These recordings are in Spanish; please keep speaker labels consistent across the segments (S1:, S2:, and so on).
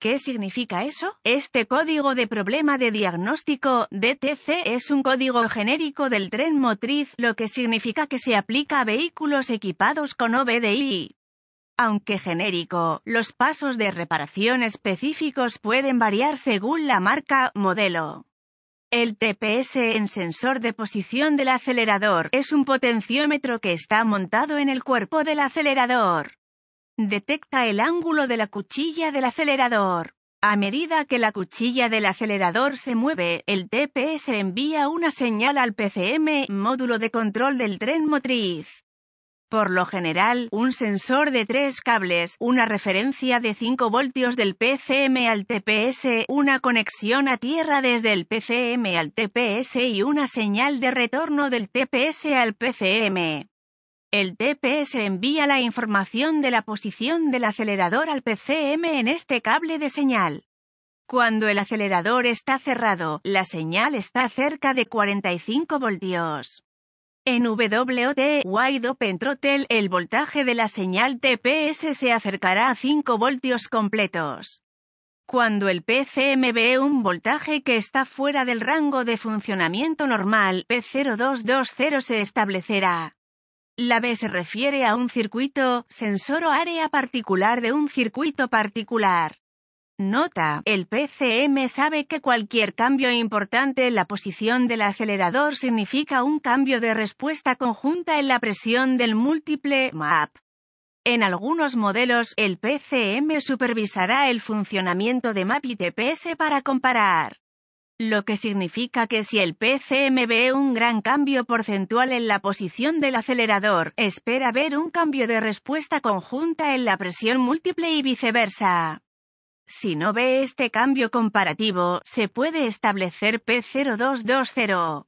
S1: ¿Qué significa eso? Este código de problema de diagnóstico, DTC, es un código genérico del tren motriz, lo que significa que se aplica a vehículos equipados con OBDI. Aunque genérico, los pasos de reparación específicos pueden variar según la marca, modelo. El TPS en sensor de posición del acelerador es un potenciómetro que está montado en el cuerpo del acelerador. Detecta el ángulo de la cuchilla del acelerador. A medida que la cuchilla del acelerador se mueve, el TPS envía una señal al PCM, módulo de control del tren motriz. Por lo general, un sensor de tres cables, una referencia de 5 voltios del PCM al TPS, una conexión a tierra desde el PCM al TPS y una señal de retorno del TPS al PCM. El TPS envía la información de la posición del acelerador al PCM en este cable de señal. Cuando el acelerador está cerrado, la señal está cerca de 45 voltios. En WT Wide Open Throttle el voltaje de la señal TPS se acercará a 5 voltios completos. Cuando el PCM ve un voltaje que está fuera del rango de funcionamiento normal, P0220 se establecerá. La B se refiere a un circuito, sensor o área particular de un circuito particular. Nota, el PCM sabe que cualquier cambio importante en la posición del acelerador significa un cambio de respuesta conjunta en la presión del múltiple MAP. En algunos modelos, el PCM supervisará el funcionamiento de MAP y TPS para comparar lo que significa que si el PCM ve un gran cambio porcentual en la posición del acelerador, espera ver un cambio de respuesta conjunta en la presión múltiple y viceversa. Si no ve este cambio comparativo, se puede establecer P0220.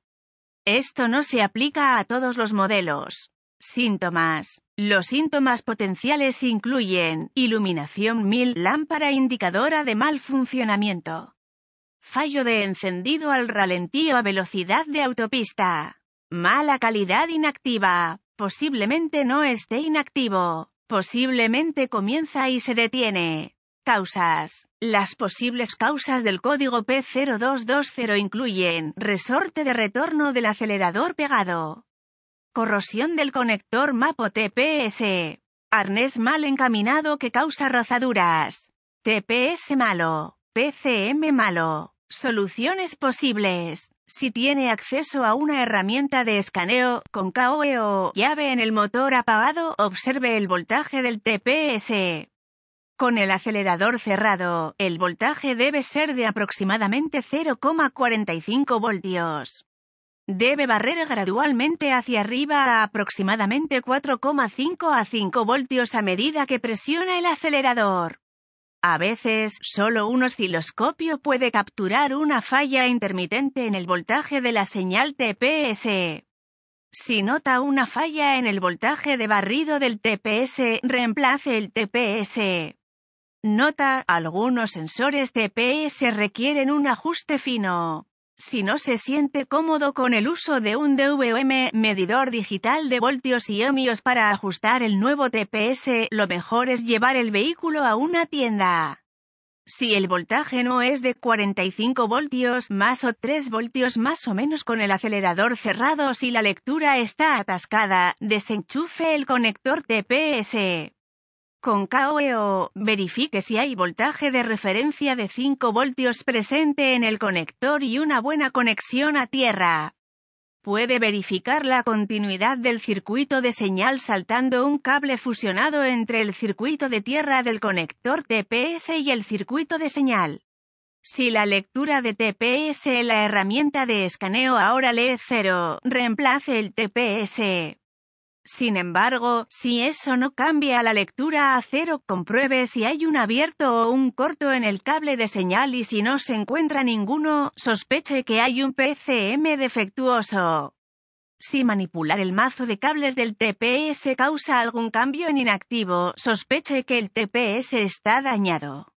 S1: Esto no se aplica a todos los modelos. Síntomas. Los síntomas potenciales incluyen iluminación 1000, lámpara indicadora de mal funcionamiento Fallo de encendido al ralentí a velocidad de autopista. Mala calidad inactiva. Posiblemente no esté inactivo. Posiblemente comienza y se detiene. Causas. Las posibles causas del código P0220 incluyen resorte de retorno del acelerador pegado, corrosión del conector MAPO TPS, arnés mal encaminado que causa rozaduras, TPS malo, PCM malo, Soluciones posibles. Si tiene acceso a una herramienta de escaneo, con KOE o llave en el motor apagado, observe el voltaje del TPS. Con el acelerador cerrado, el voltaje debe ser de aproximadamente 0,45 voltios. Debe barrer gradualmente hacia arriba a aproximadamente 4,5 a 5 voltios a medida que presiona el acelerador. A veces, solo un osciloscopio puede capturar una falla intermitente en el voltaje de la señal TPS. Si nota una falla en el voltaje de barrido del TPS, reemplace el TPS. Nota, algunos sensores TPS requieren un ajuste fino. Si no se siente cómodo con el uso de un DVM, medidor digital de voltios y ohmios para ajustar el nuevo TPS, lo mejor es llevar el vehículo a una tienda. Si el voltaje no es de 45 voltios más o 3 voltios más o menos con el acelerador cerrado si la lectura está atascada, desenchufe el conector TPS. Con KOEO, e verifique si hay voltaje de referencia de 5 voltios presente en el conector y una buena conexión a tierra. Puede verificar la continuidad del circuito de señal saltando un cable fusionado entre el circuito de tierra del conector TPS y el circuito de señal. Si la lectura de TPS en la herramienta de escaneo ahora lee 0, reemplace el TPS. Sin embargo, si eso no cambia la lectura a cero, compruebe si hay un abierto o un corto en el cable de señal y si no se encuentra ninguno, sospeche que hay un PCM defectuoso. Si manipular el mazo de cables del TPS causa algún cambio en inactivo, sospeche que el TPS está dañado.